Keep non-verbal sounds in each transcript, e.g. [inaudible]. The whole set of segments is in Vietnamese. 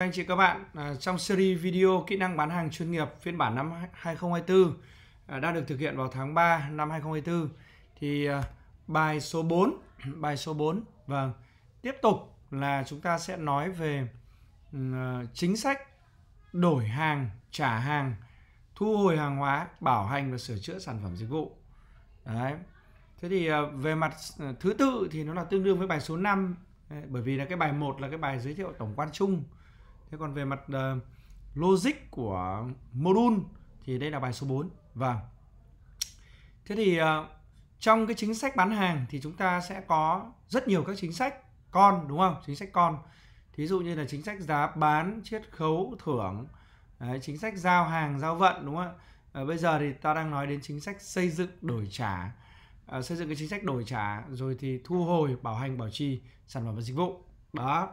Các anh chị các bạn, à, trong series video kỹ năng bán hàng chuyên nghiệp phiên bản năm 2024 à, đang được thực hiện vào tháng 3 năm 2024 thì à, bài số 4, [clears throat] bài số 4 vâng, tiếp tục là chúng ta sẽ nói về ừ, chính sách đổi hàng, trả hàng, thu hồi hàng hóa, bảo hành và sửa chữa sản phẩm dịch vụ. Đấy. Thế thì về mặt thứ tự thì nó là tương đương với bài số 5 bởi vì là cái bài 1 là cái bài giới thiệu tổng quan chung Thế còn về mặt uh, logic của module thì đây là bài số 4. Vâng. Thế thì uh, trong cái chính sách bán hàng thì chúng ta sẽ có rất nhiều các chính sách con đúng không? Chính sách con. Thí dụ như là chính sách giá bán, chiết khấu, thưởng, Đấy, chính sách giao hàng, giao vận đúng không ạ? Ờ, bây giờ thì ta đang nói đến chính sách xây dựng đổi trả. À, xây dựng cái chính sách đổi trả rồi thì thu hồi, bảo hành, bảo trì sản phẩm và dịch vụ. Đó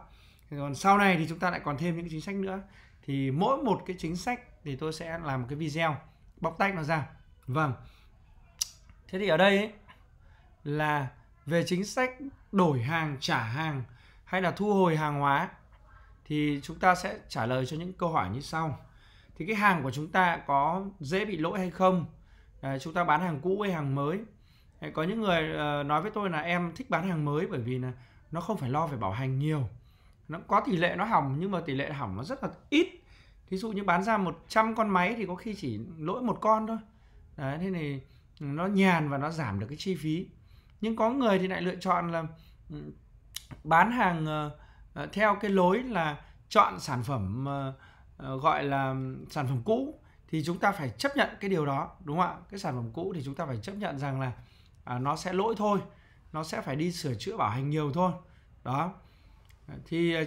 còn sau này thì chúng ta lại còn thêm những chính sách nữa thì mỗi một cái chính sách thì tôi sẽ làm một cái video bóc tách nó ra vâng thế thì ở đây ấy, là về chính sách đổi hàng trả hàng hay là thu hồi hàng hóa thì chúng ta sẽ trả lời cho những câu hỏi như sau thì cái hàng của chúng ta có dễ bị lỗi hay không à, chúng ta bán hàng cũ hay hàng mới có những người ờ, nói với tôi là em thích bán hàng mới bởi vì là nó không phải lo về bảo hành nhiều nó có tỷ lệ nó hỏng nhưng mà tỷ lệ hỏng nó rất là ít thí dụ như bán ra 100 con máy thì có khi chỉ lỗi một con thôi đấy thế này nó nhàn và nó giảm được cái chi phí nhưng có người thì lại lựa chọn là ừ, bán hàng ờ, ờ, theo cái lối là chọn sản phẩm ờ, gọi là sản phẩm cũ thì chúng ta phải chấp nhận cái điều đó đúng không ạ cái sản phẩm cũ thì chúng ta phải chấp nhận rằng là à, nó sẽ lỗi thôi nó sẽ phải đi sửa chữa bảo hành nhiều thôi đó thì à,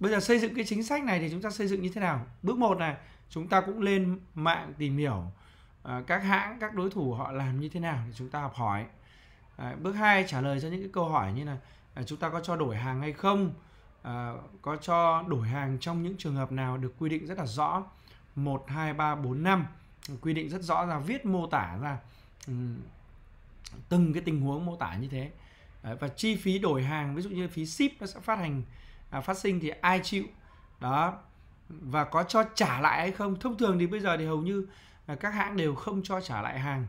bây giờ xây dựng cái chính sách này thì chúng ta xây dựng như thế nào bước một này chúng ta cũng lên mạng tìm hiểu à, các hãng các đối thủ họ làm như thế nào thì chúng ta học hỏi à, bước hai trả lời cho những cái câu hỏi như là chúng ta có cho đổi hàng hay không có cho đổi hàng trong những trường hợp nào được quy định rất là rõ 1, 2, 3, 4, 5 quy định rất rõ là viết mô tả ra từng cái tình huống mô tả như thế và chi phí đổi hàng ví dụ như phí ship nó sẽ phát hành à, phát sinh thì ai chịu đó và có cho trả lại hay không thông thường thì bây giờ thì hầu như là các hãng đều không cho trả lại hàng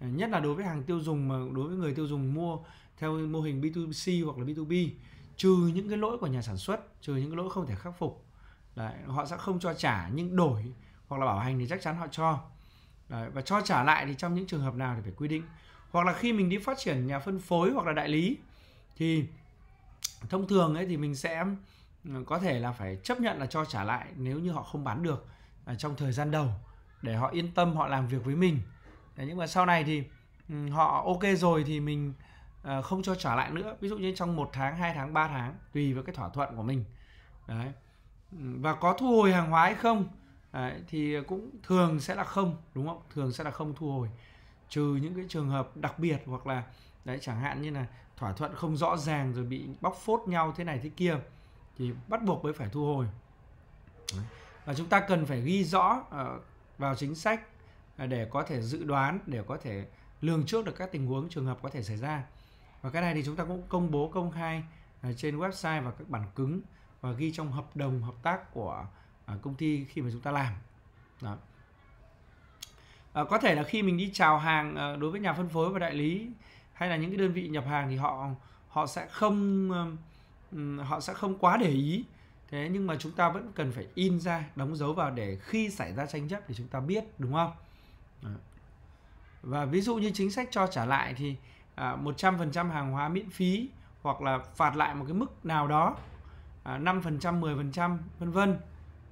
à, nhất là đối với hàng tiêu dùng mà đối với người tiêu dùng mua theo mô hình B2C hoặc là B2B trừ những cái lỗi của nhà sản xuất trừ những cái lỗi không thể khắc phục Đấy, họ sẽ không cho trả nhưng đổi hoặc là bảo hành thì chắc chắn họ cho Đấy, và cho trả lại thì trong những trường hợp nào thì phải quy định hoặc là khi mình đi phát triển nhà phân phối hoặc là đại lý thì thông thường ấy thì mình sẽ ừ, có thể là phải chấp nhận là cho trả lại nếu như họ không bán được à, trong thời gian đầu để họ yên tâm họ làm việc với mình Đấy, nhưng mà sau này thì ừ, họ ok rồi thì mình ờ, không cho trả lại nữa ví dụ như trong một tháng 2 tháng 3 tháng tùy vào cái thỏa thuận của mình Đấy. Ừ, và có thu hồi hàng hóa hay không Đấy, thì cũng thường sẽ là không đúng không thường sẽ là không thu hồi trừ những cái trường hợp đặc biệt hoặc là đấy chẳng hạn như là thỏa thuận không rõ ràng rồi bị bóc phốt nhau thế này thế kia thì bắt buộc mới phải thu hồi và chúng ta cần phải ghi rõ ờ, vào chính sách ờ, để có thể dự đoán để có thể lường trước được các tình huống trường hợp có thể xảy ra và cái này thì chúng ta cũng công bố công khai ờ, trên website và các bản cứng và ghi trong hợp đồng hợp tác của công ty khi mà chúng ta làm đó à, có thể là khi mình đi chào hàng à, đối với nhà phân phối và đại lý hay là những cái đơn vị nhập hàng thì họ họ sẽ không họ sẽ không quá để ý thế nhưng mà chúng ta vẫn cần phải in ra đóng dấu vào để khi xảy ra tranh chấp thì chúng ta biết đúng không và ví dụ như chính sách cho trả lại thì à, 100% hàng hóa miễn phí hoặc là phạt lại một cái mức nào đó à, 5% 10% vân vân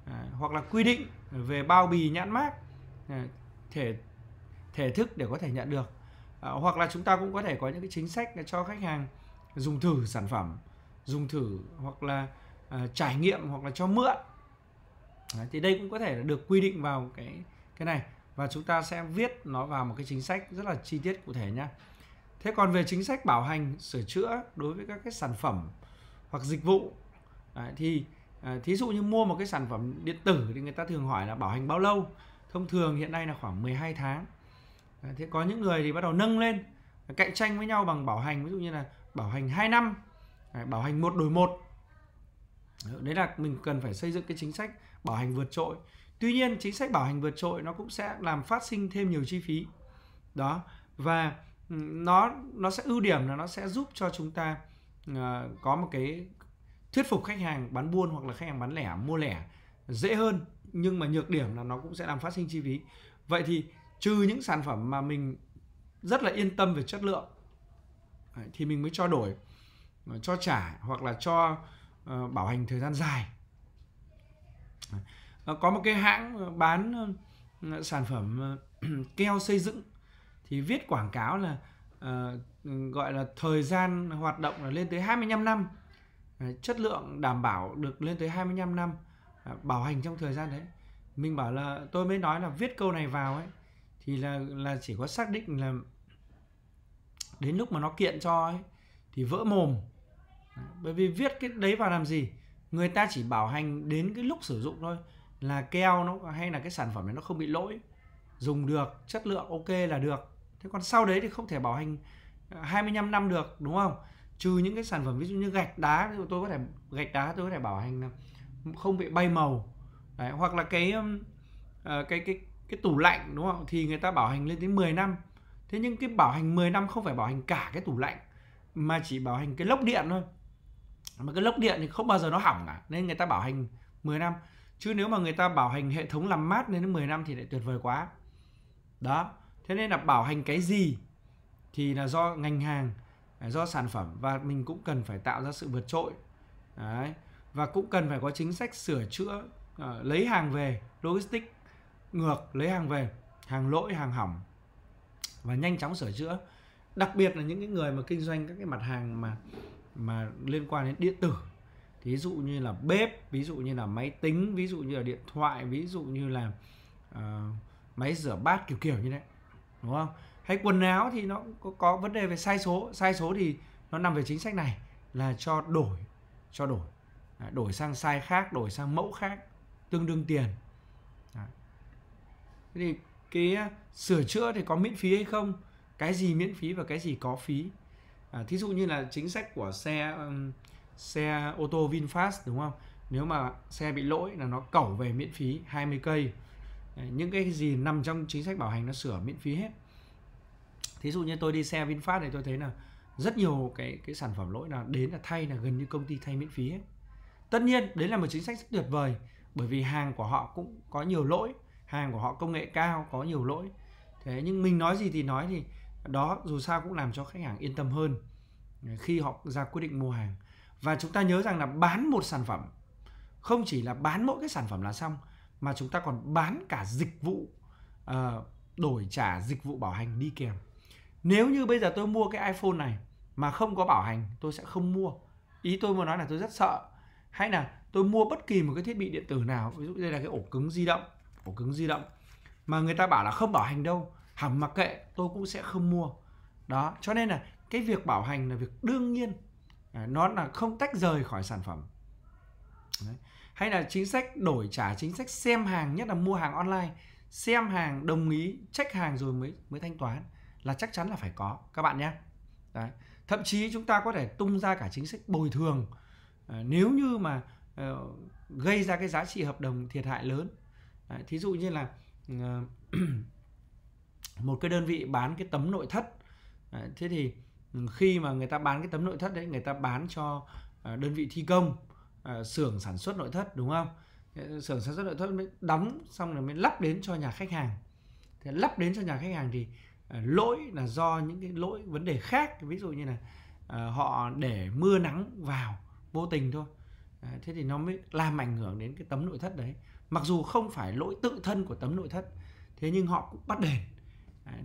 ờ, hoặc là quy định về bao bì nhãn mát thể thể thức để có thể nhận được à, hoặc là chúng ta cũng có thể có những cái chính sách để cho khách hàng dùng thử sản phẩm dùng thử hoặc là à, trải nghiệm hoặc là cho mượn Đấy, thì đây cũng có thể được quy định vào cái cái này và chúng ta sẽ viết nó vào một cái chính sách rất là chi tiết cụ thể nhé thế còn về chính sách bảo hành sửa chữa đối với các cái sản phẩm hoặc dịch vụ Đấy, thì à, thí dụ như mua một cái sản phẩm điện tử thì người ta thường hỏi là bảo hành bao lâu thông thường hiện nay là khoảng 12 tháng thế có những người thì bắt đầu nâng lên cạnh tranh với nhau bằng bảo hành ví dụ như là bảo hành 2 năm bảo hành một đổi một đấy là mình cần phải xây dựng cái chính sách bảo hành vượt trội tuy nhiên chính sách bảo hành vượt trội nó cũng sẽ làm phát sinh thêm nhiều chi phí đó và ừ, nó nó sẽ ưu điểm là nó sẽ giúp cho chúng ta uh, có một cái thuyết phục khách hàng bán buôn hoặc là khách hàng bán lẻ mua lẻ dễ hơn nhưng mà nhược điểm là nó cũng sẽ làm phát sinh chi phí vậy thì trừ những sản phẩm mà mình rất là yên tâm về chất lượng thì mình mới cho đổi ờ, cho trả hoặc là cho ờ, bảo hành thời gian dài ờ, có một cái hãng bán sản phẩm [clears throat] keo xây dựng thì viết quảng cáo là gọi là thời gian hoạt động là lên tới 25 năm chất lượng đảm bảo được lên tới 25 năm À, bảo hành trong thời gian đấy mình bảo là tôi mới nói là viết câu này vào ấy thì là là chỉ có xác định là đến lúc mà nó kiện cho ấy thì vỡ mồm bởi vì viết cái đấy vào làm gì người ta chỉ bảo hành đến cái lúc sử dụng thôi là keo nó hay là cái sản phẩm này nó không bị lỗi dùng được chất lượng ok là được thế còn sau đấy thì không thể bảo hành 25 à, năm được đúng không trừ những cái sản phẩm ví dụ như gạch đá tôi có thể gạch đá tôi có thể bảo hành không bị bay màu Đấy, hoặc là cái um, ờ, cái cái cái tủ lạnh đúng không thì người ta bảo hành lên đến 10 năm thế nhưng cái bảo hành 10 năm không phải bảo hành cả cái tủ lạnh mà chỉ bảo hành cái lốc điện thôi mà cái lốc điện thì không bao giờ nó hỏng cả nên người ta bảo hành 10 năm chứ nếu mà người ta bảo hành hệ thống làm mát lên đến 10 năm thì lại tuyệt vời quá đó thế nên là bảo hành cái gì thì là do ngành hàng à, do sản phẩm và mình cũng cần phải tạo ra sự vượt trội đấy và cũng cần phải có chính sách sửa chữa à, lấy hàng về logistics ngược lấy hàng về hàng lỗi hàng hỏng và nhanh chóng sửa chữa đặc biệt là những cái người mà kinh doanh các cái mặt hàng mà mà liên quan đến điện tử ví dụ như là bếp ví dụ như là máy tính ví dụ như là điện thoại ví dụ như là uh, máy rửa bát kiểu kiểu như thế đúng không hay quần áo thì nó có, có vấn đề về sai số sai số thì nó nằm về chính sách này là cho đổi cho đổi À, đổi sang size khác đổi sang mẫu khác tương đương tiền thì cái à, sửa chữa thì có miễn phí hay không cái gì miễn phí và cái gì có phí à, thí dụ như là chính sách của xe um, xe ô tô Vinfast đúng không nếu mà xe bị lỗi là nó cẩu về miễn phí 20 cây những cái gì nằm trong chính sách bảo hành nó sửa miễn phí hết thí dụ như tôi đi xe Vinfast này tôi thấy là rất nhiều cái cái sản phẩm lỗi là đến là thay là gần như công ty thay miễn phí hết tất nhiên đấy là một chính sách rất tuyệt vời bởi vì hàng của họ cũng có nhiều lỗi hàng của họ công nghệ cao có nhiều lỗi thế nhưng mình nói gì thì nói thì đó dù sao cũng làm cho khách hàng yên tâm hơn ờ, khi họ ra quyết định mua hàng và chúng ta nhớ rằng là bán một sản phẩm không chỉ là bán mỗi cái sản phẩm là xong mà chúng ta còn bán cả dịch vụ uh, đổi trả dịch vụ bảo hành đi kèm nếu như bây giờ tôi mua cái iphone này mà không có bảo hành tôi sẽ không mua ý tôi muốn nói là tôi rất sợ hay là tôi mua bất kỳ một cái thiết bị điện tử nào ví dụ đây là cái ổ cứng di động ổ cứng di động mà người ta bảo là không bảo hành đâu hẳn mặc kệ tôi cũng sẽ không mua đó cho nên là cái việc bảo hành là việc đương nhiên à, nó là không tách rời khỏi sản phẩm Đấy. hay là chính sách đổi trả chính sách xem hàng nhất là mua hàng online xem hàng đồng ý trách hàng rồi mới mới thanh toán là chắc chắn là phải có các bạn nhé thậm chí chúng ta có thể tung ra cả chính sách bồi thường Ờ, nếu như mà uh, gây ra cái giá trị hợp đồng thiệt hại lớn à, thí dụ như là uh, [clears throat] một cái đơn vị bán cái tấm nội thất à, thế thì ừ, khi mà người ta bán cái tấm nội thất đấy người ta bán cho uh, đơn vị thi công uh, xưởng sản xuất nội thất đúng không xưởng sản xuất nội thất mới đóng xong rồi mới lắp đến cho nhà khách hàng thì lắp đến cho nhà khách hàng thì uh, lỗi là do những cái lỗi vấn đề khác ví dụ như là uh, họ để mưa nắng vào vô tình thôi thế thì nó mới làm ảnh hưởng đến cái tấm nội thất đấy mặc dù không phải lỗi tự thân của tấm nội thất thế nhưng họ cũng bắt đền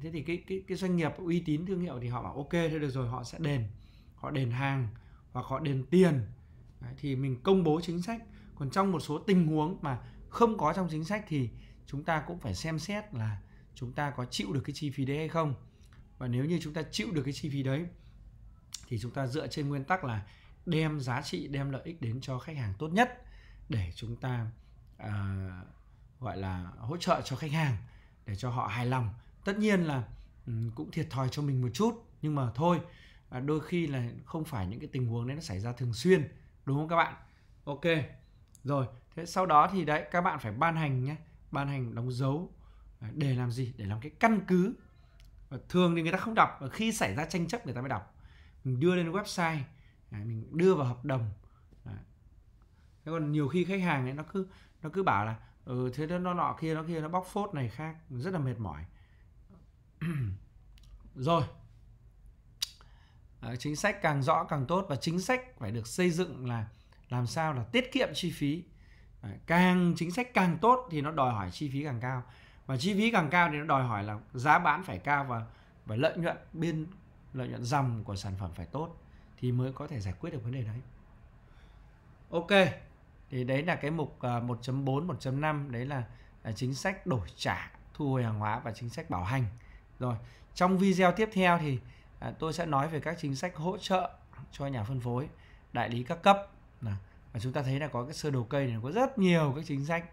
thế thì cái, cái cái doanh nghiệp uy tín thương hiệu thì họ bảo ok thế được rồi họ sẽ đền họ đền hàng hoặc họ đền tiền thì mình công bố chính sách còn trong một số tình huống mà không có trong chính sách thì chúng ta cũng phải xem xét là chúng ta có chịu được cái chi phí đấy hay không và nếu như chúng ta chịu được cái chi phí đấy thì chúng ta dựa trên nguyên tắc là đem giá trị đem lợi ích đến cho khách hàng tốt nhất để chúng ta à, gọi là hỗ trợ cho khách hàng để cho họ hài lòng tất nhiên là ừ, cũng thiệt thòi cho mình một chút nhưng mà thôi à, đôi khi là không phải những cái tình huống đấy nó xảy ra thường xuyên đúng không các bạn ok rồi thế sau đó thì đấy các bạn phải ban hành nhé ban hành đóng dấu à, để làm gì để làm cái căn cứ thường thì người ta không đọc và khi xảy ra tranh chấp người ta mới đọc mình đưa lên website Đấy, mình đưa vào hợp đồng Đấy. thế còn nhiều khi khách hàng ấy nó cứ nó cứ bảo là ừ, thế nó nọ kia nó kia nó bóc phốt này khác rất là mệt mỏi [clears throat] rồi à, chính sách càng rõ càng tốt và chính sách phải được xây dựng là làm sao là tiết kiệm chi phí à, càng chính sách càng tốt thì nó đòi hỏi chi phí càng cao và chi phí càng cao thì nó đòi hỏi là giá bán phải cao và và lợi nhuận bên lợi nhuận dòng của sản phẩm phải tốt thì mới có thể giải quyết được vấn đề đấy ok thì đấy là cái mục 1.4 à, 1.5 đấy là à, chính sách đổi trả thu hồi hàng hóa và chính sách bảo hành rồi trong video tiếp theo thì à, tôi sẽ nói về các chính sách hỗ trợ cho nhà phân phối đại lý các cấp và chúng ta thấy là có cái sơ đồ cây này có rất nhiều các chính sách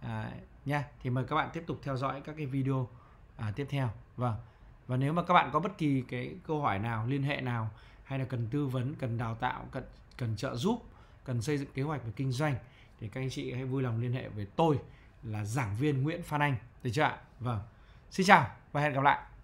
à, nha thì mời các bạn tiếp tục theo dõi các cái video à, tiếp theo vâng và nếu mà các bạn có bất kỳ cái câu hỏi nào liên hệ nào hay là cần tư vấn cần đào tạo cần cần trợ giúp cần xây dựng kế hoạch về kinh doanh thì các anh chị hãy vui lòng liên hệ với tôi là giảng viên Nguyễn Phan Anh được chưa ạ vâng xin chào và hẹn gặp lại